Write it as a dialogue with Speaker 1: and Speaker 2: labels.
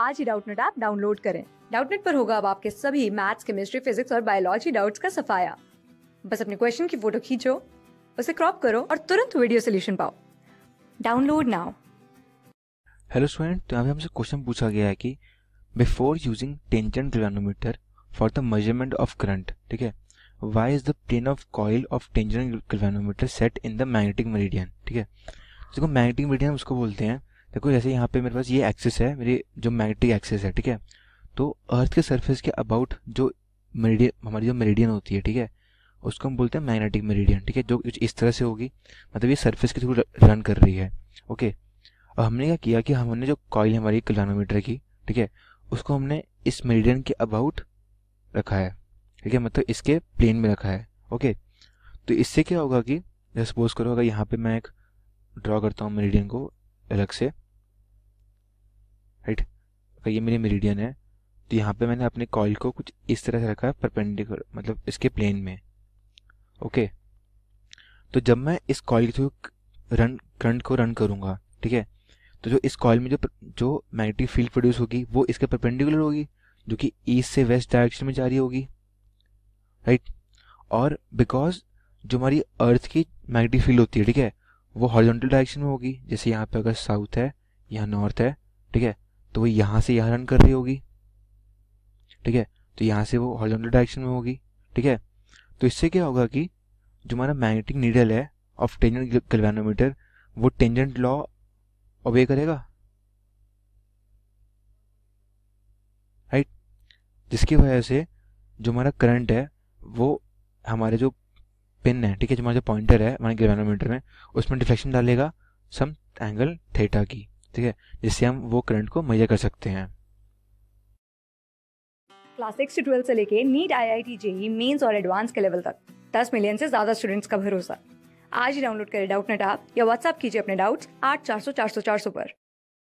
Speaker 1: आज ही Doubtnut app download करें डाउटनेट पर होगा अब आपके सभी मैथ्स केमिस्ट्री फिजिक्स और बायोलॉजी डाउट्स का सफाया बस अपने क्वेश्चन की फोटो खींचो उसे क्रॉप करो और तुरंत वीडियो सोल्यूशन पाओ डाउनलोड नाउ
Speaker 2: हेलो स्टूडेंट तो यहाँ हमसे क्वेश्चन पूछा गया है कि before using tangent galvanometer for the measurement of current ठीक है why is the plane of coil of tangent galvanometer set in the magnetic meridian ठीक है जिसको मैग्नेटिक मेरिडियन उसको बोलते हैं देखो जैसे यहाँ पे मेरे पास ये एक्सेस है मेरी जो मैग्नेटिक एक्सेस है ठीक है तो अर्थ के सर्फेस के अबाउट जो मेरीडियन हमारी जो मेरीडियन होती है ठीक है उसको हम बोलते हैं मैग्नेटिक मेरीडियन ठीक है जो इस तरह से होगी मतलब ये सर्फेस के थ्रू रन कर रही है ओके और हमने क्या किया कि हमने जो कॉयल हमारी किलोमीटर की ठीक है उसको हमने इस मेरीडियन के अबाउट रखा है ठीक है मतलब इसके प्लेन में रखा है ओके तो इससे क्या होगा कि सपोज करो अगर यहाँ पे मैं एक ड्रॉ करता हूँ मेरीडियन को अलग से राइट अगर ये मेरी मेरिडियन है तो यहाँ पे मैंने अपने कॉइल को कुछ इस तरह से रखा है परपेंडिकुलर मतलब इसके प्लेन में ओके तो जब मैं इस कॉइल के थ्रू रन करंट को रन करूँगा ठीक है तो जो इस कॉइल में जो जो मैग्नेटिक फील्ड प्रोड्यूस होगी वो इसके परपेंडिकुलर होगी जो कि ईस्ट से वेस्ट डायरेक्शन में जा रही होगी राइट और बिकॉज जो हमारी अर्थ की मैग्नेटिक फील्ड होती है ठीक है वो हॉरिजॉन्टल डायरेक्शन में होगी जैसे यहाँ पे अगर साउथ है या नॉर्थ है ठीक है तो वो यहाँ से यहाँ रन कर रही होगी ठीक है तो यहाँ से वो हॉरिजॉन्टल डायरेक्शन में होगी ठीक है तो इससे क्या होगा कि जो हमारा मैग्नेटिक नीडल है ऑफ टेंजेंट गलवानोमीटर वो टेंजेंट लॉ ओबे करेगा राइट जिसकी वजह से जो हमारा करंट है वो हमारे जो पिन है ठीक है जो हमारा पॉइंटर है हमारे ग्रेनोमीटर में उसमें डिफ्लेक्शन डालेगा सम एंगल थेटा की ठीक है जिससे हम वो करंट को मैया कर सकते हैं
Speaker 1: क्लास सिक्स से ट्वेल्थ से लेके NEET I I T JEE mains और एडवांस के लेवल तक दस मिलियन से ज्यादा स्टूडेंट्स का भरोसा आज ही डाउनलोड करें डाउट नेट आप या व्हाट्सअप कीजिए अपने डाउट्स आठ चार सौ चार सौ चार सौ पर